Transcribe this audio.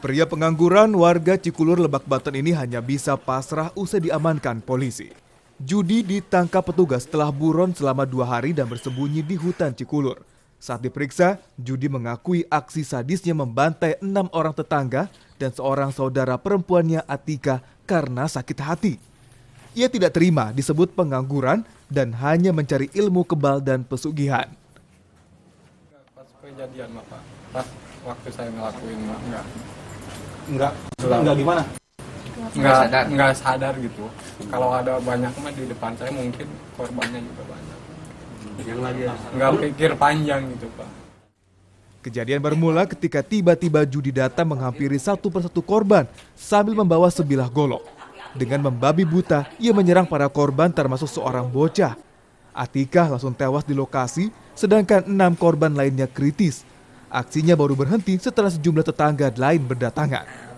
Pria pengangguran warga Cikulur Lebak Banten ini hanya bisa pasrah usai diamankan polisi. Judi ditangkap petugas setelah buron selama dua hari dan bersembunyi di hutan Cikulur. Saat diperiksa, Judi mengakui aksi sadisnya membantai enam orang tetangga dan seorang saudara perempuannya Atika karena sakit hati. Ia tidak terima disebut pengangguran dan hanya mencari ilmu kebal dan pesugihan. Pas kejadian, Pak. Pas waktu saya ngelakuin, Pak nggak nggak gimana nggak sadar nggak sadar gitu kalau ada banyak mah di depan saya mungkin korbannya juga banyak yang lagi ya? nggak pikir panjang gitu pak Kejadian bermula ketika tiba-tiba judi datang menghampiri satu persatu korban sambil membawa sebilah golok. Dengan membabi buta, ia menyerang para korban termasuk seorang bocah. Atikah langsung tewas di lokasi, sedangkan enam korban lainnya kritis Aksinya baru berhenti setelah sejumlah tetangga lain berdatangan.